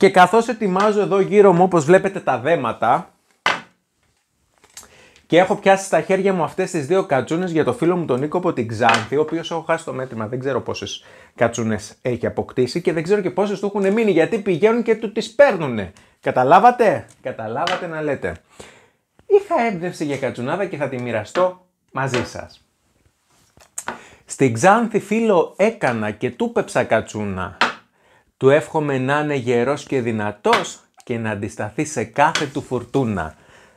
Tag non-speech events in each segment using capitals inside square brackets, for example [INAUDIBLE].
Και καθώς ετοιμάζω εδώ γύρω μου, όπως βλέπετε, τα δέματα και έχω πιάσει στα χέρια μου αυτές τις δύο κατσούνες για το φίλο μου τον Νίκο από την Ξάνθη, ο οποίος έχω χάσει το μέτρημα, δεν ξέρω πόσες κατσούνες έχει αποκτήσει και δεν ξέρω και πόσες του έχουν μείνει, γιατί πηγαίνουν και του τις παίρνουνε. Καταλάβατε, καταλάβατε να λέτε. Είχα έμπνευση για κατσουνάδα και θα τη μοιραστώ μαζί σας. Στην Ξάνθη φίλο έκανα και του πεψα κατσούνα του εύχομαι να είναι γερός και δυνατός και να αντισταθεί σε κάθε του φουρτούνα.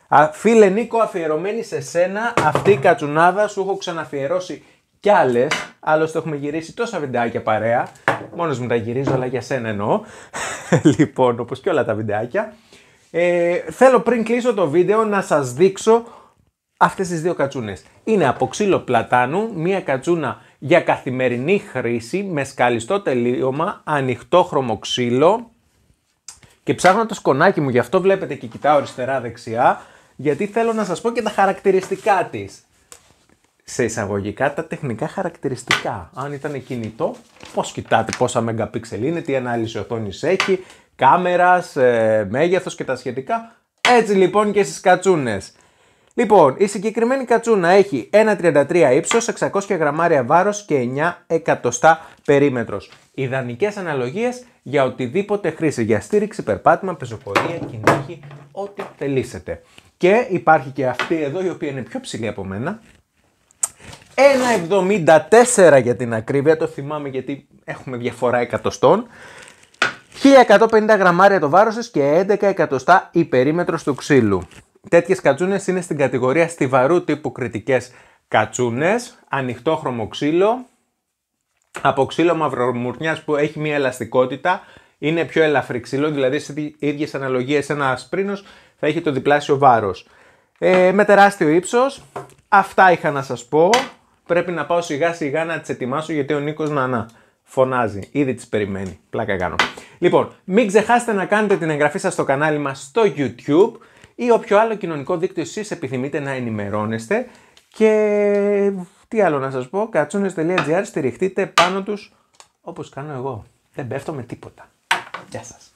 Α, φίλε Νίκο, αφιερωμένη σε σένα, αυτή η κατσουνάδα σου έχω ξαναφιερώσει κι άλλες. Άλλωστε, έχουμε γυρίσει τόσα βιντεάκια παρέα. Μόνος μου τα γυρίζω, αλλά για σένα εννοώ. [LAUGHS] λοιπόν, όπως και όλα τα βιντεάκια. Ε, θέλω πριν κλείσω το βίντεο να σας δείξω αυτές τις δύο κατσούνες. Είναι από ξύλο πλατάνου, μία κατσούνα για καθημερινή χρήση με σκαλιστό τελείωμα, χρώμο ξύλο και ψάχνω το σκονάκι μου, γι' αυτό βλέπετε και κοιτάω αριστερά δεξιά, γιατί θέλω να σας πω και τα χαρακτηριστικά της. Σε εισαγωγικά τα τεχνικά χαρακτηριστικά. Αν ήταν κινητό, πώς κοιτάτε πόσα μεγαπίξελ είναι, τι ανάλυση οθόνης έχει, κάμερας, ε, μέγεθος και τα σχετικά. Έτσι λοιπόν και στις κατσούνες. Λοιπόν, η συγκεκριμένη κατσούνα έχει 1,33 ύψος, 600 γραμμάρια βάρος και 9 εκατοστά περίμετρος. Ιδανικές αναλογίες για οτιδήποτε χρήση, για στήριξη, περπάτημα, πεζοπορία, κυνήγι, ό,τι θελήσετε. Και υπάρχει και αυτή εδώ η οποία είναι πιο ψηλή από μένα. 1,74 για την ακρίβεια, το θυμάμαι γιατί έχουμε διαφορά εκατοστών. 1150 γραμμάρια το βάρος της και 11 εκατοστά η περίμετρος του ξύλου. Τέτοιες κατσούνες είναι στην κατηγορία στιβαρού τύπου κριτικές κατσούνες, ανοιχτόχρωμο ξύλο, από ξύλο μαυρομουρνιάς που έχει μία ελαστικότητα, είναι πιο ελαφρύ ξύλο, δηλαδή στις ίδιες αναλογίες ένα ασπρίνος θα έχει το διπλάσιο βάρος. Ε, με τεράστιο ύψος, αυτά είχα να σας πω, πρέπει να πάω σιγά σιγά να τις ετοιμάσω γιατί ο Νίκος να φωνάζει, ήδη τις περιμένει, πλάκα κάνω. Λοιπόν, μην ξεχάσετε να κάνετε την εγγραφή σας στο κανάλι μας στο YouTube, ή όποιο άλλο κοινωνικό δίκτυο εσείς επιθυμείτε να ενημερώνεστε και τι άλλο να σας πω, κατσούνες.gr στηριχτείτε πάνω τους όπως κάνω εγώ. Δεν πέφτω με τίποτα. Γεια σας.